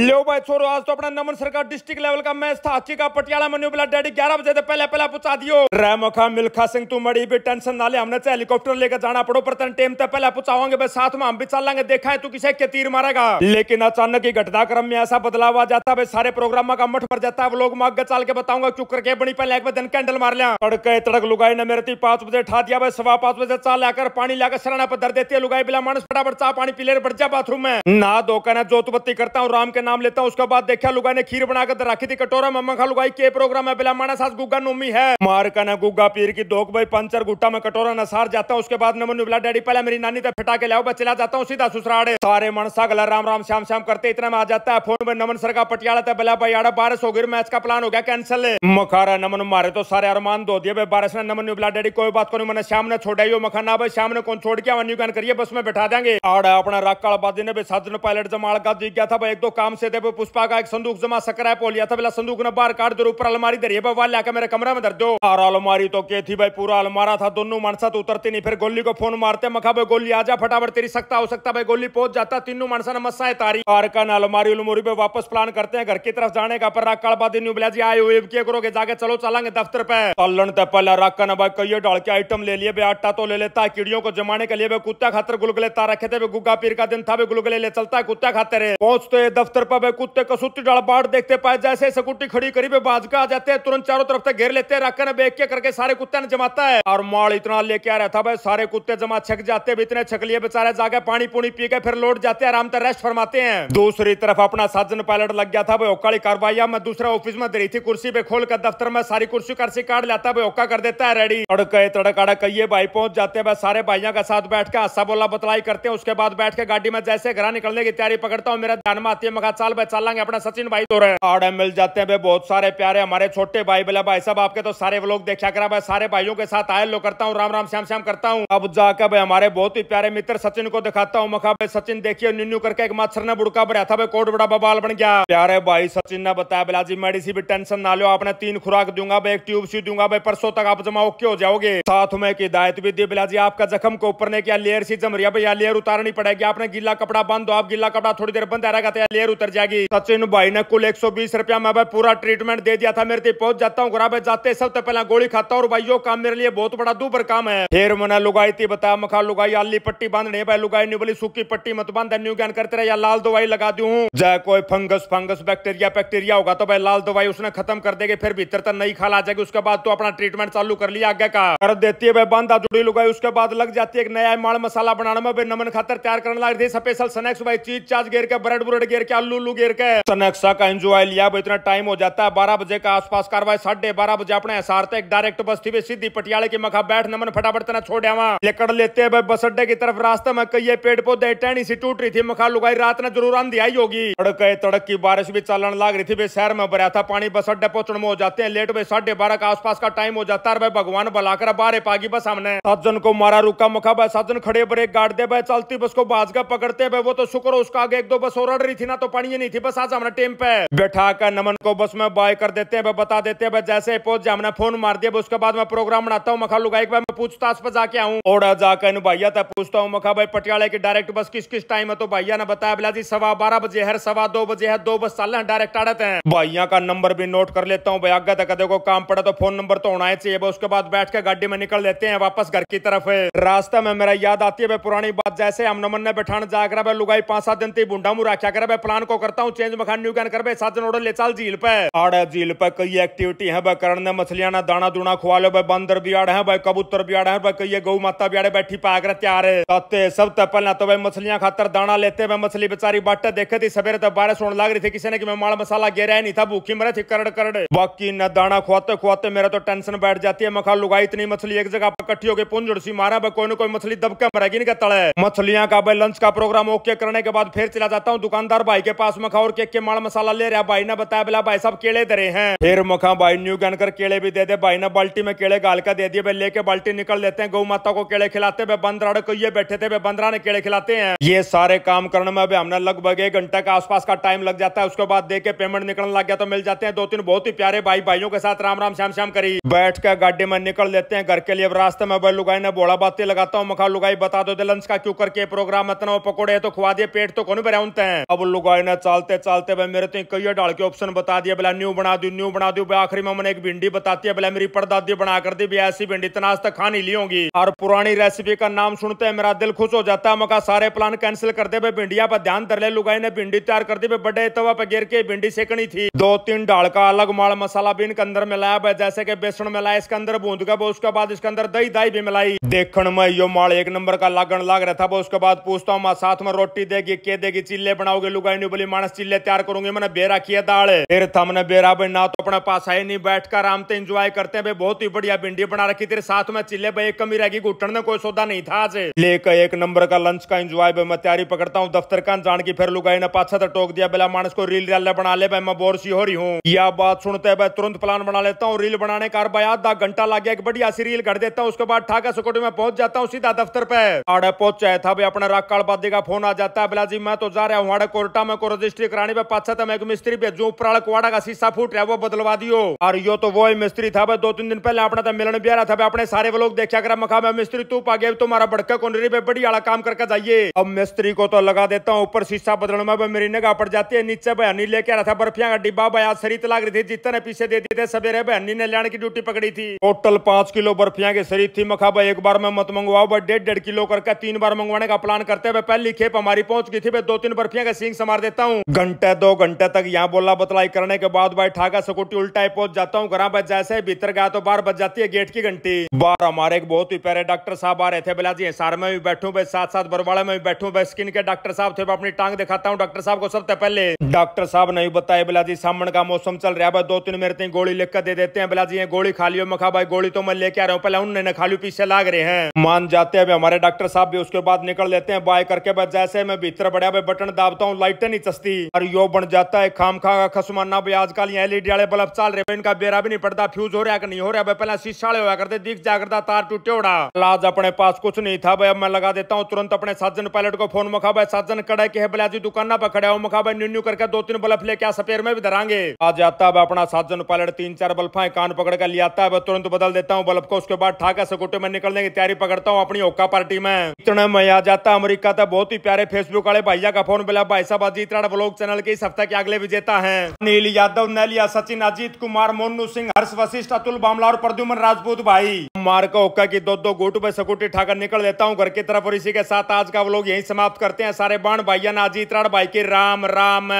लो भाई छोरो आज तो अपना नमन सरकार डिस्ट्रिक्ट लेवल का मैच था अच्छी का पटियाला मनु बोला डैडी ग्यारह बजे पहले पहला पूछा दियो रैमखा मिल्खा सिंह तू मड़ी भी टेंशन ना ले हमने चाहे तो हेलीकॉप्टर लेकर जाना पड़ो पर टेम तक तो पहले पूछाओगे बस साथ में हम भी चल लेंगे देखा है तू किसे के तीर मारेगा लेकिन अचानक ही घटनाक्रम में ऐसा बदलाव आ जाता है सारे प्रोग्राम का मठ पर जाता है लोग माग चाल के बताऊंगा क्यों करके बनी पहले एक दिन कैंडल मार लिया तड़के तड़क लुगाई ने मेरे थी पांच बजे ठा दिया भाई सवा पांच बजे चाल लाकर पानी लाकर सराना पर दर देती है लुगाई बिला मानस फटाफट चाह पानी पीले बढ़ जा बाथरूम में ना कहना जोत बत्ती करता हूँ राम के नाम लेता हूँ उसके बाद देखा लुगा ने खीर बनाकर तो रखी थी कटोरा मम्मा खा लुगाई के प्रोग्राम है बिलामाना सास गुग्गा नुमी है मार का ना गुग्गा पीर की दोग भाई पंचर गुट्टा में कटोरा नसार जाता हूँ उसके बाद नमन बोला डैडी पहले मेरी नानी तक तो फिटा के लाओ बस चला जाता हूँ सीधा ससुराड़े सारे मनसा गला राम राम श्याम श्याम करते इतना में आ जाता है फोन में नमन सर का पटियाला था बिला भाई आड़ा बारिश हो गई मैच का प्लान हो गया कैंसिल मखारा नमन मारे तो सारे अरमान दो दिए भाई बारिश ने नमन बोला डैडी कोई बात को नहीं मैंने श्याम ने छोड़ा ही मखाना भाई श्याम ने कौन छोड़ के वन करिए बस में बैठा देंगे आड़ा अपना राकाल बाजी ने भाई साधन पायलट जमाल का जीत गया था भाई एक दो काम आराम से देव पुष्पा का एक संदूक जमा सकराए पो लिया था बेला संदूक ने बाहर काट दो ऊपर अलमारी धरी है वाल लाके मेरे कमरा में धर दो और अलमारी तो के थी भाई पूरा अलमारा था दोनों मानसा तो उतरती नहीं फिर गोली को फोन मारते मखा भाई गोली आ जा फटाफट तेरी सकता हो सकता भाई गोली पहुंच जाता तीनों मानसा ने मस्सा है तारी और कन अलमारी उलमोरी पे वापस प्लान करते हैं घर की तरफ जाने का पर राकाल बाद न्यू बिलाजी आए हुए करोगे जाके चलो चलांगे दफ्तर पे तलन ते पहले राका ने भाई कहिए डाल के आइटम ले लिए आटा तो ले लेता कीड़ियों को जमाने के लिए कुत्ता खातर गुलगुले तार रखे थे गुग्गा पीर का दिन था गुलगुले ले चलता है कुत्ता खाते रहे पहुंचते दफ्तर घर पर कुत्ते डाल बाढ़ देखते पाए जैसे सकुटी खड़ी करी पे बाजका आ जाते हैं तुरंत चारों तरफ से घेर लेते हैं रखकर बेच के करके सारे कुत्ते ने जमाता है और माल इतना लेके आ रहा था भाई सारे कुत्ते जमा छक जाते भी इतने छक लिए बेचारे जाके पानी पुणी पी के फिर लौट जाते हैं आराम से रेस्ट फरमाते हैं दूसरी तरफ अपना साजन पायलट लग गया था भाई ओकाली कार्रवाई मैं दूसरा ऑफिस में दे थी कुर्सी पे खोल कर दफ्तर में सारी कुर्सी सी काट लेता भाई ओका कर देता है रेडी अड़के तड़क अड़क भाई पहुंच जाते हैं सारे भाइयों का साथ बैठ के हस्सा बोला बतलाई करते हैं उसके बाद बैठ के गाड़ी में जैसे घर निकलने की तैयारी पकड़ता हूँ मेरा ध्यान में आती है बाद भाई चल लेंगे अपना सचिन भाई तो रहे मिल जाते हैं बहुत सारे प्यारे हमारे छोटे भाई बोले भाई सब आपके तो सारे लोग देखा करा भाई सारे भाइयों के साथ आयल लो करता हूँ राम राम श्याम श्याम करता हूँ अब जाकर भाई हमारे बहुत ही प्यारे मित्र सचिन को दिखाता हूँ मखा भाई सचिन देखिए न्यू करके एक मच्छर ने बुड़का बढ़िया था कोट बड़ा बबाल बन गया प्यारे भाई सचिन ने बताया बिला जी मेडिसी भी टेंशन ना लो आपने तीन खुराक दूंगा भाई एक ट्यूब सी दूंगा भाई परसों तक आप जमा ओके हो जाओगे साथ में एक हिदायत भी दी बिला जी आपका जख्म को ऊपर ने क्या लेयर सी जम रही है भैया लेयर उतारनी पड़ेगी आपने गीला कपड़ा बंद हो आप गीला कपड़ा थोड़ी देर बंद रहेगा तो लेयर उतर उतर जाएगी सचिन भाई ने कुल एक सौ बीस रुपया में भाई पूरा ट्रीटमेंट दे दिया था मेरे तक पहुंच जाता हूँ गुराबे जाते सबसे पहले गोली खाता और भाई यो काम मेरे लिए बहुत बड़ा दूबर काम है फिर मैंने लुगाई थी बताया मखा लुगाई आली पट्टी बांधने भाई लुगाई नहीं बोली सूखी पट्टी मत बांध न्यू ज्ञान करते रहे या लाल दवाई लगा दू जय कोई फंगस फंगस बैक्टीरिया बैक्टीरिया होगा तो भाई लाल दवाई उसने खत्म कर देगी फिर भीतर तक तो नहीं खाल आ जाएगी उसके बाद तो अपना ट्रीटमेंट चालू कर लिया आगे का कर देती है भाई बांधा जुड़ी लुगाई उसके बाद लग जाती है एक नया माल मसाला बनाने में नमन खातर तैयार करने लग रही स्पेशल स्नैक्स भाई चीज चार्ज गेर के ब्रेड ब्रेड गेर के लुल्लू गिर के नक्शा का एंजॉय लिया अब इतना टाइम हो जाता है बारह बजे का आसपास कार्रवाई साढ़े बारह बजे अपने हसारते एक डायरेक्ट बस थी सीधी पटियाले की मखा बैठ नमन फटाफट तेना छोड़ वहाँ लेकर लेते हैं बस अड्डे की तरफ रास्ते में कई पेड़ पौधे टहनी सी टूट रही थी मखा लुगाई रात ने जरूर आंधी आई होगी तड़के तड़क की बारिश भी चलने लग रही थी वे शहर में भरा था पानी बस अड्डे पहुंचने में हो जाते हैं लेट भाई साढ़े बारह का आसपास का टाइम हो जाता है भाई भगवान बलाकर बारे पागी बस हमने सज्जन को मारा रुका मखा भाई सज्जन खड़े ब्रेक गाड़ दे भाई चलती बस को बाजगा पकड़ते भाई वो तो शुक्र उसका आगे एक दो बस और रही थी ना तो पानी नहीं थी बस आज हमने टीम पे बैठा कर नमन को बस में बाय कर देते हैं बता देते हैं जैसे पहुंच हमने फोन मार दिया उसके बाद मैं प्रोग्राम बनाता हूँ मखा लुगाई मैं पूछता पर जाके आऊँ ओड़ा जाकर भैया था पूछता हूँ मखा भाई पटियाला की डायरेक्ट बस किस किस टाइम है तो भैया ने बताया बिला जी सवा बारह बजे है सवा दो बजे है दो बस साल डायरेक्ट आ हैं भैया का नंबर भी नोट कर लेता हूँ भाई आगे तक देखो काम पड़ा तो फोन नंबर तो होना ही चाहिए उसके बाद बैठ के गाड़ी में निकल लेते हैं वापस घर की तरफ रास्ते में मेरा याद आती है पुरानी बात जैसे हम नमन ने बैठान जाकर लुगाई पांच सात दिन थी बुंडा मुँह करे कर प्लान मखान को करता हूँ चेंज मखान न्यू कैन कर बे साजन ऑर्डर ले चाल झील पे आड़ झील पे कई एक्टिविटी है भाई करण ने मछलियां ना दाना दूना खुआ लो भाई बंदर भी आड़े हैं भाई कबूतर भी आड़े हैं भाई कई गौ माता भी आड़े बैठी पाकर रहे त्यार है सब तक पहले तो भाई मछलियां खातर दाना लेते भाई मछली बेचारी बाटे देखे थी सवेरे तो बारिश होने लग रही थी किसी ने कि मैं माल मसाला गेरा नहीं था भूखी मरे थी करड़ करड़ बाकी न दाना खुआते खुआते मेरा तो टेंशन बैठ जाती है मखा लुगाई इतनी मछली एक जगह इकट्ठी होकर पुंजुड़ सी मारा भाई कोई ना कोई मछली दबका मरेगी नहीं तड़े मछलियां का भाई लंच का प्रोग्राम ओके करने के बाद फिर चला जाता हूँ दुकानदार भाई के पास मखा और केक के माल मसाला ले रहा भाई ने बताया बोला भाई साहब केले दे रहे हैं फिर मखा भाई न्यू गन कर केले भी दे दे भाई ने बाल्टी में केले गाल का दे दिए भाई लेके बाल्टी निकल लेते हैं गौ माता को केले खिलाते भाई बंदरा को ये बैठे थे भाई बंदरा ने केले खिलाते हैं ये सारे काम करने में अभी हमने लगभग एक घंटा के आसपास का टाइम लग जाता है उसके बाद दे के पेमेंट निकलने लग गया तो मिल जाते हैं दो तीन बहुत ही प्यारे भाई भाइयों के साथ राम राम श्याम श्याम करी बैठ कर गाड़ी में निकल लेते हैं घर के लिए रास्ते में भाई लुगाई ने बोला बातें लगाता हूँ मखा लुगाई बता दो लंच का क्यों करके प्रोग्राम इतना पकौड़े तो खुवा दिए पेट तो कौन भरा उनते हैं अब लुगाई ना चलते चलते भाई मेरे तो कई डाल के ऑप्शन बता दिया बोला न्यू बना दू न्यू बना दू आखिरी में मैंने एक भिंडी बताती है बोला मेरी पड़दादी बना कर दी भी ऐसी भिंडी तनाज तक नहीं ली होगी और पुरानी रेसिपी का नाम सुनते हैं मेरा दिल खुश हो जाता है मका सारे प्लान कैंसिल कर दे भिंडिया पर ध्यान धर ले लुगाई ने भिंडी तैयार कर दी भाई बड़े तवा पे गिर के भिंडी सेकनी थी दो तीन डाल का अलग माल मसाला भी इनके अंदर मिलाया भाई जैसे के बेसन मिलाया इसके अंदर बूंद का उसके बाद इसके अंदर दही दही भी मिलाई देख में यो माल एक नंबर का लागन लाग रहा था उसके बाद पूछता हूँ साथ में रोटी देगी के देगी चिल्ले बनाओगे लुगाई बोली मानस चिल्ले तैयार करूंगी मैंने बेरा किया दाल फिर थमने बेरा भाई ना तो अपने पास आए नहीं बैठ कर आराम से इंजॉय करते हैं बहुत ही बढ़िया भिंडी बना रखी तेरे साथ में चिल्ले भाई एक कमी रहेगी घुटन में कोई सौदा नहीं था आज लेकर एक नंबर का लंच का इंजॉय भाई मैं तैयारी पकड़ता हूँ दफ्तर का जान की फिर लुगाई ने पाछा तो टोक दिया बेला मानस को रील डाल बना ले भाई मैं बोर सी हो रही हूँ यह बात सुनते भाई तुरंत प्लान बना लेता हूँ रील बनाने का भाई आधा घंटा लग गया एक बढ़िया सी रील कर देता हूँ उसके बाद ठाका सकोटी में पहुंच जाता हूँ सीधा दफ्तर पे आड़े पहुंच जाए था भाई अपना राकाल बादी का फोन आ जाता है बिलाजी जी मैं तो जा रहा हूँ आड़े कोर्टा में को रजिस्ट्री कराने पे पाछा मैं मिस्त्री पे जो उपराल कुआड़ा का शीशा फूट रहा वो बदलवा दियो और यो तो वो ही मिस्त्री था दो तीन दिन पहले अपना तो मिलन भी रहा था अपने सारे लोग देखा कर मखा मैं मिस्त्री तू पा गया तुम्हारा तो बड़का कोनरी पे बड़ी आला काम करके जाइए अब मिस्त्री को तो लगा देता हूँ ऊपर शीशा बदलने में मेरी नगा पड़ जाती है नीचे बहनी लेके आ रहा था बर्फिया का डिब्बा बया शरीत लाग रही थी जितने पीछे दे दिए थे सवेरे बहनी ने लेने की ड्यूटी पकड़ी थी टोटल पांच किलो बर्फिया के शरीर थी मखा भाई एक बार मैं मत मंगवाओ भाई डेढ़ डेढ़ किलो करके तीन बार मंगवाने का प्लान करते हुए पहली खेप हमारी पहुंच गई थी दो तीन बर्फिया का सिंह समार देते देता हूँ घंटे दो घंटे तक यहाँ बोला बतलाई करने के बाद भाई ठाकर सकूटी उल्टा पहुंच जाता हूँ घर बच जैसे भीतर गया तो बार बच जाती है गेट की घंटी बार हमारे एक बहुत ही प्यारे डॉक्टर साहब आ रहे थे बोला जी सार में भी बैठू भाई साथ साथ बरवाड़ा में भी बैठू भाई स्किन के डॉक्टर साहब थे अपनी टांग दिखाता हूँ डॉक्टर साहब को सबसे पहले डॉक्टर साहब नहीं बताए बोला जी सामने का मौसम चल रहा है भाई दो तीन मेरे तीन गोली लिख दे देते हैं बोला जी ये गोली खा लियो मखा भाई गोली तो मैं लेके आ रहा हूँ पहले उनने खा पीछे लाग रहे हैं मान जाते हैं हमारे डॉक्टर साहब भी उसके बाद निकल लेते हैं बाय करके बस जैसे मैं भीतर बढ़िया बटन दाबता हूँ लाइटन नहीं चस्ती और यो बन जाता है खाम खा का खसमा ना भाई आजकल यहाँ एलईडी वाले बल्ब चल रहे इनका बेरा भी नहीं पड़ता फ्यूज हो रहा है नहीं हो रहा भाई पहले शीशा होया करते दिख जा करता तार टूटे उड़ा लाज अपने पास कुछ नहीं था भाई अब मैं लगा देता हूँ तुरंत अपने साजन पायलट को फोन मखा भाई साजन कड़े के बलाजी दुकाना पर खड़े हो मखा भाई न्यू करके दो तीन बल्ब लेके सपेर में भी धरांगे आ जाता है अपना साजन पायलट तीन चार बल्फा कान पकड़ कर लिया है तुरंत बदल देता हूँ बल्ब को उसके बाद ठाका सकूटे में निकलने की तैयारी पकड़ता हूँ अपनी ओका पार्टी में इतने में आ जाता अमरीका था बहुत ही प्यारे फेसबुक वाले भाइया का फोन मिला भाई साहब आज वितरण ब्लॉक चैनल के इस के अगले विजेता हैं नील यादव नैलिया सचिन अजीत कुमार मोनू सिंह हर्ष वशिष्ठ अतुल बामला और प्रद्युमन राजपूत भाई मार को की दो दो गोट पे सकूटी ठाकर निकल देता हूँ घर की तरफ और इसी के साथ आज का ब्लॉग यही समाप्त करते हैं सारे बाण भाइया नाजीत भाई के राम राम